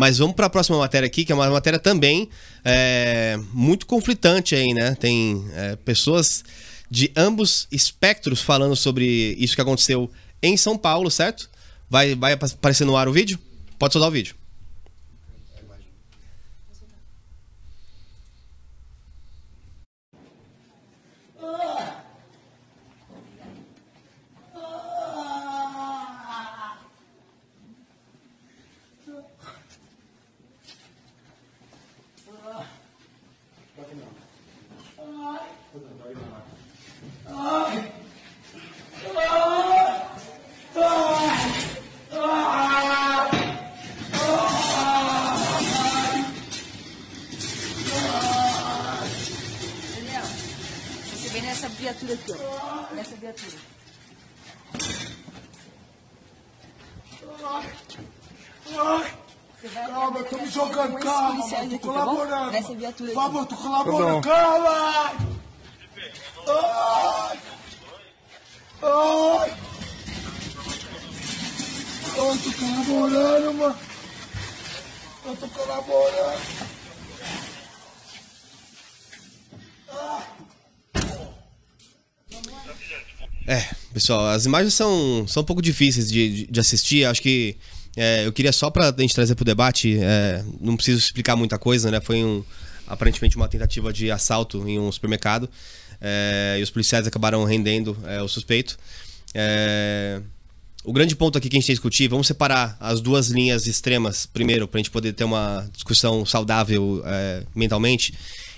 Mas vamos para a próxima matéria aqui, que é uma matéria também é, muito conflitante aí, né? Tem é, pessoas de ambos espectros falando sobre isso que aconteceu em São Paulo, certo? Vai, vai aparecer no ar o vídeo? Pode soltar o vídeo. nessa viatura. Calma, eu tô me jogando, calma, mano, tô tá colaborando. Nessa viatura Por favor, tô colaborando, calma! Ai! Ai! Eu tô colaborando, mano! Eu tô colaborando! É, pessoal, as imagens são, são um pouco difíceis de, de assistir. Acho que é, eu queria só para a gente trazer para o debate, é, não preciso explicar muita coisa, né? Foi um, aparentemente uma tentativa de assalto em um supermercado é, e os policiais acabaram rendendo é, o suspeito. É, o grande ponto aqui que a gente tem que discutir, vamos separar as duas linhas extremas primeiro, para a gente poder ter uma discussão saudável é, mentalmente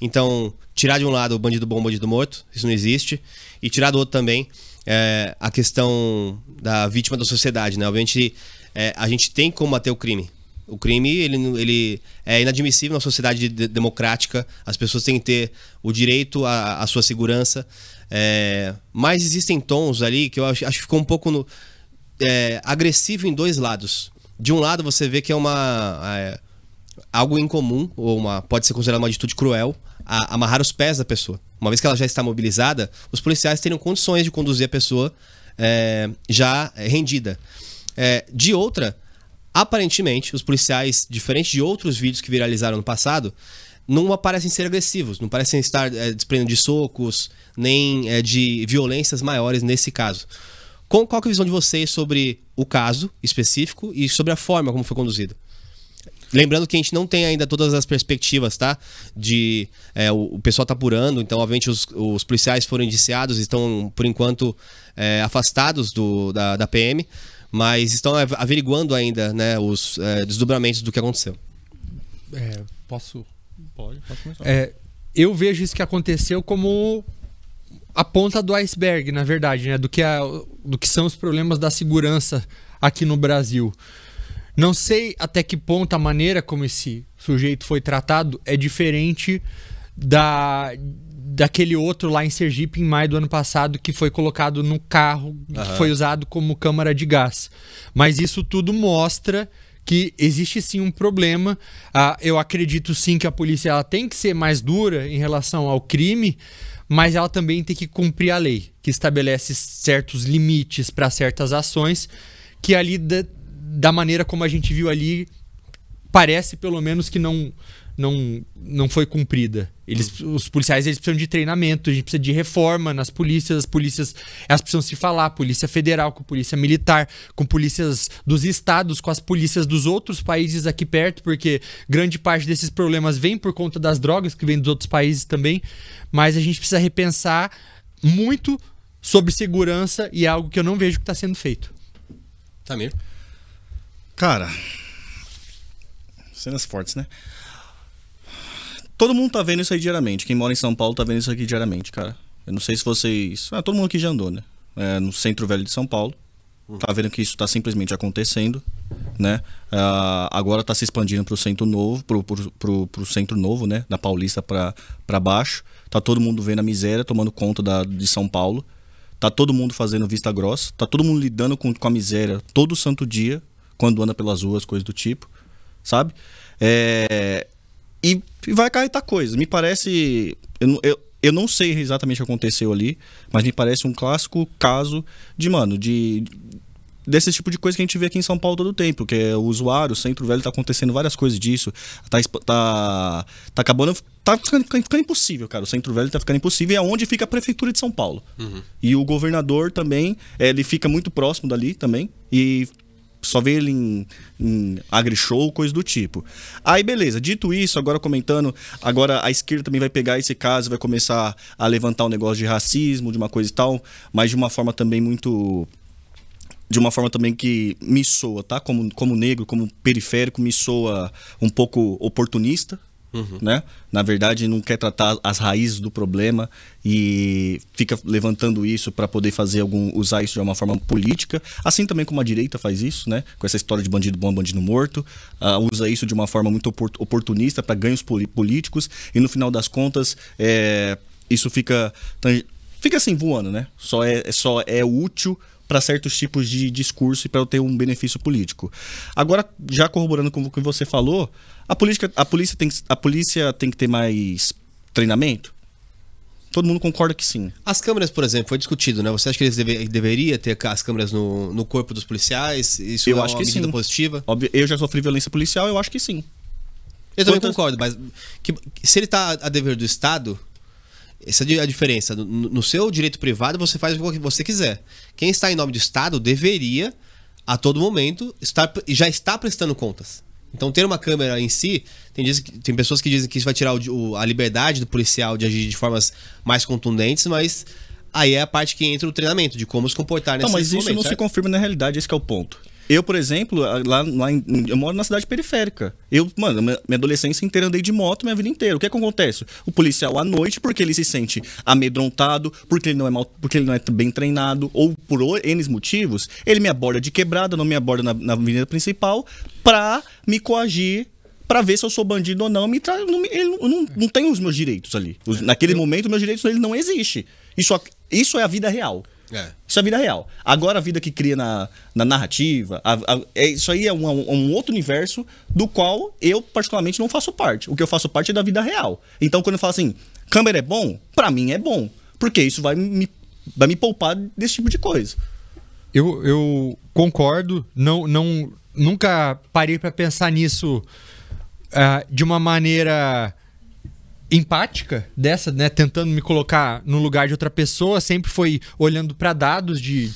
então, tirar de um lado o bandido bom, o bandido morto, isso não existe. E tirar do outro também é, a questão da vítima da sociedade, né? Obviamente, é, a gente tem que combater o crime. O crime, ele, ele é inadmissível na sociedade de, democrática. As pessoas têm que ter o direito à, à sua segurança. É, mas existem tons ali que eu acho, acho que ficou um pouco no, é, agressivo em dois lados. De um lado, você vê que é uma é, algo incomum, ou uma pode ser considerada uma atitude cruel, a amarrar os pés da pessoa. Uma vez que ela já está mobilizada, os policiais teriam condições de conduzir a pessoa é, já é, rendida. É, de outra, aparentemente, os policiais, diferente de outros vídeos que viralizaram no passado, não aparecem ser agressivos, não parecem estar é, desprendendo de socos, nem é, de violências maiores nesse caso. Com, qual é a visão de vocês sobre o caso específico e sobre a forma como foi conduzido? Lembrando que a gente não tem ainda todas as perspectivas, tá? De é, o, o, pessoal tá apurando, então obviamente os, os policiais foram indiciados, estão por enquanto é, afastados do, da, da, PM, mas estão averiguando ainda, né, os é, desdobramentos do que aconteceu. É, posso? Pode, pode começar. É, eu vejo isso que aconteceu como a ponta do iceberg, na verdade, né? Do que, a, do que são os problemas da segurança aqui no Brasil. Não sei até que ponto a maneira como esse sujeito foi tratado é diferente da daquele outro lá em Sergipe em maio do ano passado que foi colocado no carro uhum. foi usado como câmara de gás. Mas isso tudo mostra que existe sim um problema. Ah, eu acredito sim que a polícia ela tem que ser mais dura em relação ao crime, mas ela também tem que cumprir a lei, que estabelece certos limites para certas ações que ali da maneira como a gente viu ali, parece pelo menos que não não, não foi cumprida. Eles, uhum. os policiais eles precisam de treinamento, a gente precisa de reforma nas polícias, as polícias elas precisam se falar, polícia federal com polícia militar, com polícias dos estados, com as polícias dos outros países aqui perto, porque grande parte desses problemas vem por conta das drogas que vêm dos outros países também, mas a gente precisa repensar muito sobre segurança e é algo que eu não vejo que está sendo feito. tá mesmo Cara, cenas fortes, né? Todo mundo tá vendo isso aí diariamente. Quem mora em São Paulo tá vendo isso aqui diariamente, cara. Eu não sei se vocês. Ah, todo mundo aqui já andou, né? É, no centro velho de São Paulo. Hum. Tá vendo que isso tá simplesmente acontecendo, né? Ah, agora tá se expandindo pro centro novo, pro, pro, pro, pro centro novo, né? Da Paulista pra, pra baixo. Tá todo mundo vendo a miséria, tomando conta da, de São Paulo. Tá todo mundo fazendo vista grossa. Tá todo mundo lidando com, com a miséria todo santo dia quando anda pelas ruas, coisas do tipo, sabe? É, e, e, vai acarretar coisas. Me parece. Eu, eu, eu não sei exatamente o que aconteceu ali, mas me parece um clássico caso de, mano, de. Desse tipo de coisa que a gente vê aqui em São Paulo todo tempo, que é o usuário, o centro velho, tá acontecendo várias coisas disso, tá, tá, tá acabando. Tá ficando, ficando impossível, cara. O centro velho tá ficando impossível e é onde fica a prefeitura de São Paulo. Uhum. E o governador também, é, ele fica muito próximo dali também. E só vê ele em, em show coisa do tipo. Aí beleza, dito isso, agora comentando, agora a esquerda também vai pegar esse caso, vai começar a levantar o um negócio de racismo, de uma coisa e tal, mas de uma forma também muito de uma forma também que me soa, tá? Como, como negro, como periférico, me soa um pouco oportunista, uhum. né? Na verdade, não quer tratar as raízes do problema e fica levantando isso para poder fazer algum usar isso de uma forma política, assim também como a direita faz isso, né? Com essa história de bandido bom, bandido morto, uh, usa isso de uma forma muito oportunista para ganhos políticos e no final das contas é, isso fica fica assim voando, né? Só é só é útil para certos tipos de discurso e para eu ter um benefício político. Agora, já corroborando com o que você falou, a, política, a, polícia tem, a polícia tem que ter mais treinamento? Todo mundo concorda que sim. As câmeras, por exemplo, foi discutido, né? Você acha que eles deve, deveria ter as câmeras no, no corpo dos policiais? Isso eu é acho uma que medida sim. positiva? Óbvio, eu já sofri violência policial, eu acho que sim. Eu também Quantas... concordo, mas que, se ele está a dever do Estado, essa é a diferença. No, no, seu direito privado, você faz o que você quiser. Quem está em nome do Estado deveria, a todo momento, estar, já está prestando contas. Então, ter uma câmera em si, tem, tem pessoas que dizem que isso vai tirar o, o, a liberdade do policial de agir de formas mais contundentes, mas aí é a parte que entra o treinamento, de como se comportar nesse momento. mas isso não certo? se confirma na realidade, esse é o ponto. Eu, por exemplo, lá, lá em, eu moro na cidade periférica. Eu, mano, minha adolescência inteira andei de moto minha vida inteira. O que, é que acontece? O policial à noite, porque ele se sente amedrontado, porque ele não é mal, porque ele não é bem treinado, ou por N motivos, ele me aborda de quebrada, não me aborda na, na avenida principal, pra me coagir pra ver se eu sou bandido ou não, me tra... não, me... ele não, não, não tem os meus direitos ali. Os... É. naquele eu... momento, meus direitos ele não existe. Isso, isso é a vida real. É. Isso é a vida real. Agora a vida que cria na, na narrativa, a, a, é, isso aí é um, um, outro universo do qual eu particularmente não faço parte. O que eu faço parte é da vida real. Então quando eu falo assim, câmera é bom, para mim é bom, porque isso vai me, vai me poupar desse tipo de coisa. Eu, eu concordo, não, não nunca parei para pensar nisso uh, de uma maneira empática dessa, né, tentando me colocar no lugar de outra pessoa, sempre foi olhando para dados de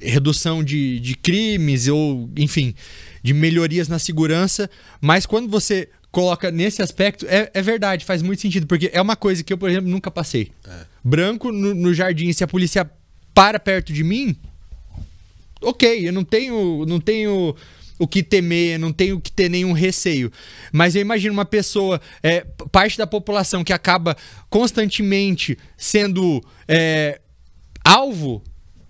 redução de, de crimes ou, enfim, de melhorias na segurança, mas quando você coloca nesse aspecto, é, é verdade, faz muito sentido, porque é uma coisa que eu, por exemplo, nunca passei. É. Branco no, no jardim, se a polícia para perto de mim, ok, eu não tenho, não tenho o que temer, não tenho que ter nenhum receio. Mas eu imagino uma pessoa, é, parte da população que acaba constantemente sendo é, alvo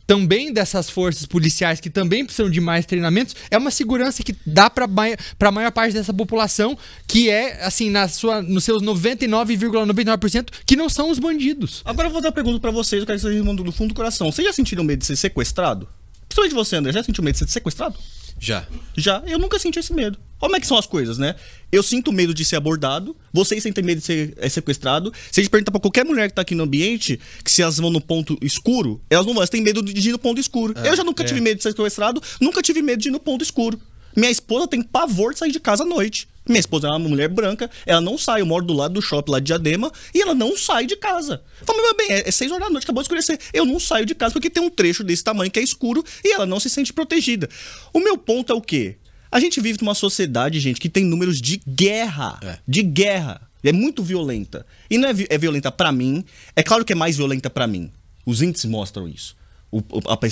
também dessas forças policiais que também precisam de mais treinamentos, é uma segurança que dá para a maior parte dessa população, que é, assim, na sua, nos seus 99,99% ,99 que não são os bandidos. Agora eu vou dar uma pergunta para vocês, eu quero que vocês mandam do fundo do coração. Vocês já sentiram medo de ser sequestrado? Principalmente você, André, já sentiu medo de ser sequestrado? Já. Já. Eu nunca senti esse medo. Como é que são as coisas, né? Eu sinto medo de ser abordado, vocês sentem medo de ser é, sequestrado. Se a gente perguntar pra qualquer mulher que tá aqui no ambiente, que se elas vão no ponto escuro, elas não vão, elas têm medo de ir no ponto escuro. É, eu já nunca é. tive medo de ser sequestrado, nunca tive medo de ir no ponto escuro. Minha esposa tem pavor de sair de casa à noite. Minha esposa é uma mulher branca, ela não sai, eu moro do lado do shopping lá de Diadema, e ela não sai de casa. Falei, meu bem, é, é seis horas da noite, acabou de escurecer. Eu não saio de casa porque tem um trecho desse tamanho que é escuro e ela não se sente protegida. O meu ponto é o quê? A gente vive numa sociedade, gente, que tem números de guerra. É. De guerra. É muito violenta. E não é, é violenta para mim. É claro que é mais violenta para mim. Os índices mostram isso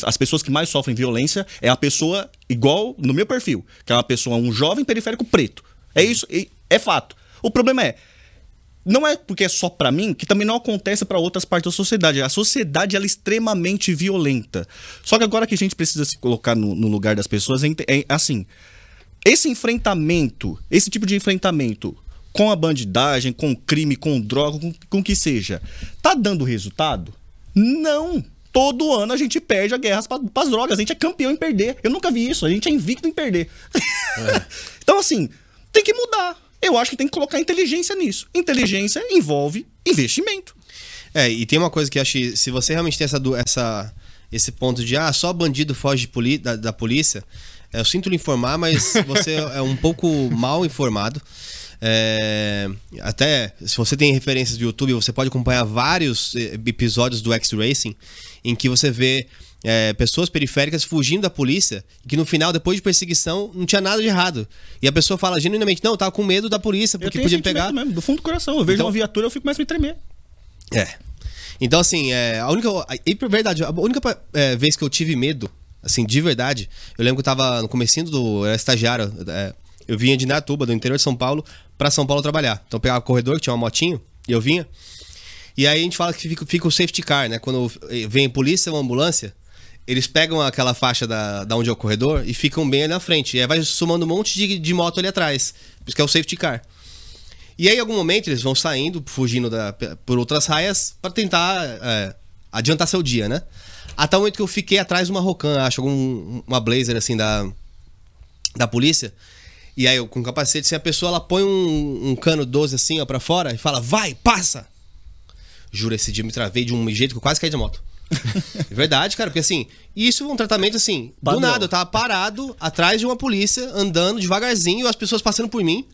as pessoas que mais sofrem violência é a pessoa igual no meu perfil, que é uma pessoa, um jovem periférico preto. É isso, é fato. O problema é, não é porque é só para mim que também não acontece para outras partes da sociedade. A sociedade ela é extremamente violenta. Só que agora que a gente precisa se colocar no, no lugar das pessoas, é, é, assim: esse enfrentamento, esse tipo de enfrentamento com a bandidagem, com o crime, com droga, com, com o que seja, tá dando resultado? Não! Todo ano a gente perde a guerra para as drogas. A gente é campeão em perder. Eu nunca vi isso. A gente é invicto em perder. É. então, assim, tem que mudar. Eu acho que tem que colocar inteligência nisso. Inteligência envolve investimento. É, e tem uma coisa que eu acho se você realmente tem essa, essa, esse ponto de ah, só bandido foge da, da polícia, é, eu sinto lhe informar, mas você é um pouco mal informado. É, até se você tem referências do YouTube, você pode acompanhar vários eh, episódios do X Racing em que você vê é, pessoas periféricas fugindo da polícia, que no final, depois de perseguição, não tinha nada de errado. E a pessoa fala genuinamente, não, tava com medo da polícia, porque podia pegar. Mesmo, do fundo do coração, eu vejo então... uma viatura, eu fico mais me tremer. É. Então, assim, é, a única. E por verdade, a única é, vez que eu tive medo, assim, de verdade, eu lembro que eu tava no comecinho do. Eu era estagiário. É, eu vinha de Natuba, do interior de São Paulo, para São Paulo trabalhar. Então eu pegava o corredor, que tinha uma motinho, e eu vinha. E aí a gente fala que fica, fica o safety car, né? Quando vem polícia ou ambulância, eles pegam aquela faixa da, da onde é o corredor e ficam bem ali na frente. E aí vai somando um monte de, de moto ali atrás. Por isso que é o safety car. E aí, em algum momento, eles vão saindo, fugindo da, por outras raias, para tentar é, adiantar seu dia, né? Até o momento que eu fiquei atrás de uma Rocan, acho, algum, uma blazer assim da, da polícia. E aí, eu, com capacete, assim, a pessoa ela põe um, um cano 12 assim, ó, pra fora e fala: vai, passa! Juro, esse dia eu me travei de um jeito que eu quase caí de moto. É Verdade, cara, porque assim, isso é um tratamento assim, do nada, eu tava parado atrás de uma polícia, andando devagarzinho, as pessoas passando por mim.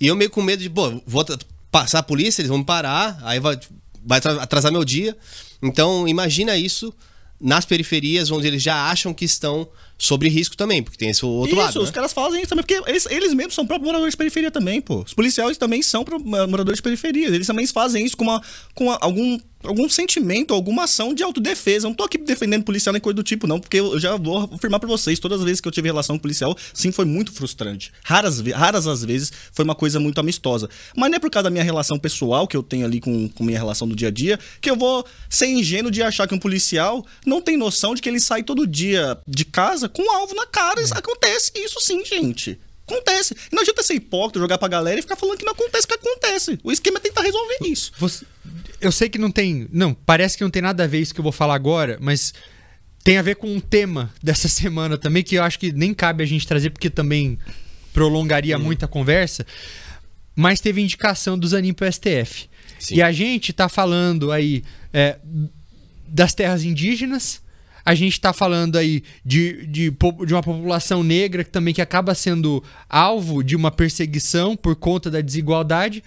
E eu meio com medo de, pô, vou passar a polícia, eles vão me parar, aí vai, vai atrasar meu dia. Então, imagina isso nas periferias, onde eles já acham que estão sobre risco também, porque tem esse outro isso, lado. Isso, os né? caras fazem isso também, porque eles, eles mesmos são próprios moradores de periferia também, pô. Os policiais também são eh, moradores de periferia. Eles também fazem isso com, uma, com uma, algum algum sentimento, alguma ação de autodefesa. Eu não tô aqui defendendo policial nem coisa do tipo, não, porque eu já vou afirmar para vocês, todas as vezes que eu tive relação com policial, sim, foi muito frustrante. Raras, raras as vezes foi uma coisa muito amistosa. Mas não é por causa da minha relação pessoal que eu tenho ali com, com minha relação do dia a dia, que eu vou ser ingênuo de achar que um policial não tem noção de que ele sai todo dia de casa com um alvo na cara. Isso é. acontece, isso sim, gente. Acontece. E não adianta ser hipócrita, jogar pra galera e ficar falando que não acontece, que acontece. O esquema é tentar resolver isso. Você, eu sei que não tem. Não, parece que não tem nada a ver isso que eu vou falar agora, mas tem a ver com um tema dessa semana também, que eu acho que nem cabe a gente trazer, porque também prolongaria hum. muito a conversa. Mas teve indicação do Zanin pro STF. Sim. E a gente tá falando aí é, das terras indígenas a gente está falando aí de, de, de, uma população negra que também que acaba sendo alvo de uma perseguição por conta da desigualdade.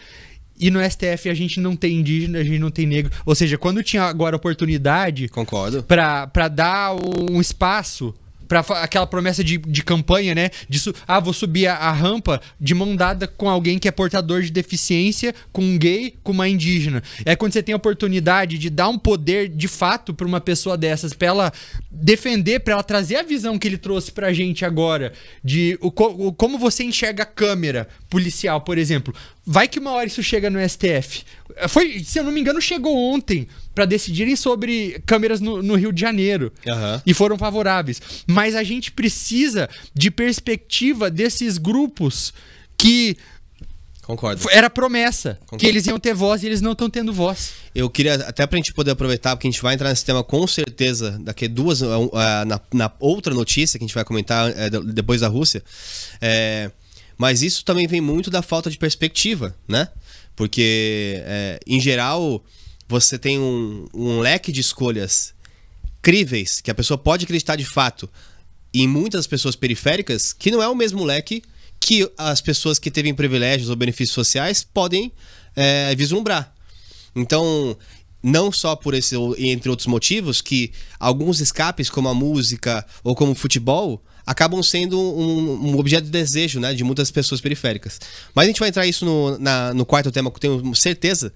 E no STF a gente não tem indígena, a gente não tem negro. Ou seja, quando tinha agora oportunidade. Concordo. Para dar um espaço para aquela promessa de, de campanha, né? Disso, ah, vou subir a, a, rampa de mão dada com alguém que é portador de deficiência, com um gay, com uma indígena. É quando você tem a oportunidade de dar um poder de fato para uma pessoa dessas, para ela defender, para ela trazer a visão que ele trouxe pra gente agora de o, o, como você enxerga a câmera policial, por exemplo Vai que uma hora isso chega no STF. Foi, se eu não me engano, chegou ontem para decidirem sobre câmeras no, no Rio de Janeiro. Uhum. E foram favoráveis. Mas a gente precisa de perspectiva desses grupos que Concordo. Era promessa Concordo. que eles iam ter voz e eles não estão tendo voz. Eu queria, até pra gente poder aproveitar, porque a gente vai entrar nesse tema com certeza daqui duas, uh, uh, na, na, outra notícia que a gente vai comentar uh, depois da Rússia. É. Mas isso também vem muito da falta de perspectiva, né? Porque, é, em geral, você tem um, um leque de escolhas críveis que a pessoa pode acreditar de fato em muitas pessoas periféricas que não é o mesmo leque que as pessoas que teve privilégios ou benefícios sociais podem é, vislumbrar. Então, não só por esse, entre outros motivos, que alguns escapes, como a música ou como o futebol, acabam sendo um, um, objeto de desejo né, de muitas pessoas periféricas. Mas a gente vai entrar isso no, na, no quarto tema, que eu tenho certeza.